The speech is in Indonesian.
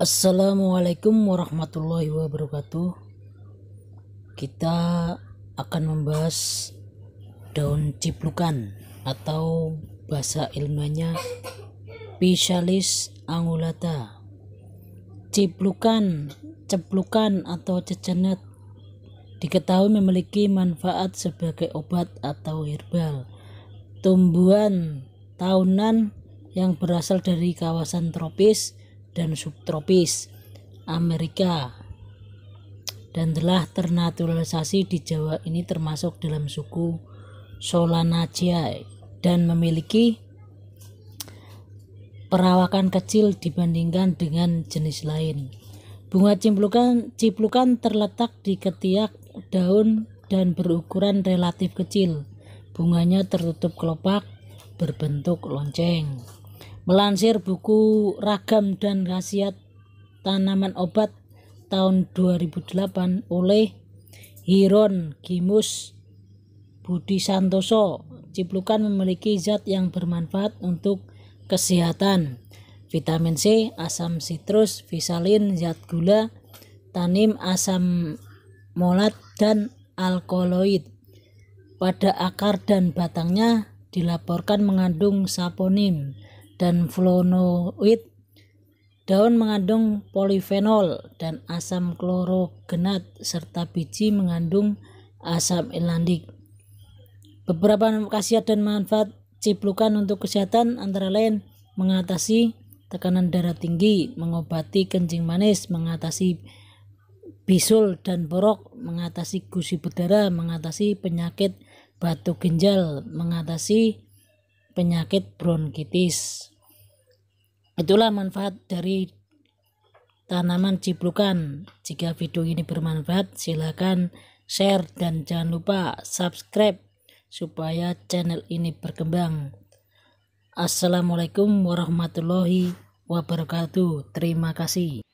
Assalamualaikum warahmatullahi wabarakatuh. Kita akan membahas daun ciplukan atau bahasa ilmunya Pisalis angulata. Ciplukan, ceplukan atau cecenet diketahui memiliki manfaat sebagai obat atau herbal. Tumbuhan tahunan yang berasal dari kawasan tropis dan subtropis Amerika dan telah ternaturalisasi di Jawa ini termasuk dalam suku Solanaceae dan memiliki perawakan kecil dibandingkan dengan jenis lain. Bunga ciplukan, ciplukan terletak di ketiak daun dan berukuran relatif kecil. Bunganya tertutup kelopak berbentuk lonceng. Melansir buku Ragam dan Khasiat Tanaman Obat tahun 2008 oleh Hiron Gimus Budi Santoso, ciplukan memiliki zat yang bermanfaat untuk kesehatan. Vitamin C, asam sitrus, visalin, zat gula, tanim asam molat dan alkaloid. Pada akar dan batangnya dilaporkan mengandung saponin dan flavonoid. Daun mengandung polifenol dan asam klorogenat serta biji mengandung asam elandik. Beberapa khasiat dan manfaat ciplukan untuk kesehatan antara lain mengatasi tekanan darah tinggi, mengobati kencing manis, mengatasi bisul dan borok, mengatasi gusi berdarah, mengatasi penyakit batu ginjal, mengatasi penyakit bronkitis. Itulah manfaat dari tanaman ciplukan. Jika video ini bermanfaat, silakan share dan jangan lupa subscribe supaya channel ini berkembang. Assalamualaikum warahmatullahi wabarakatuh. Terima kasih.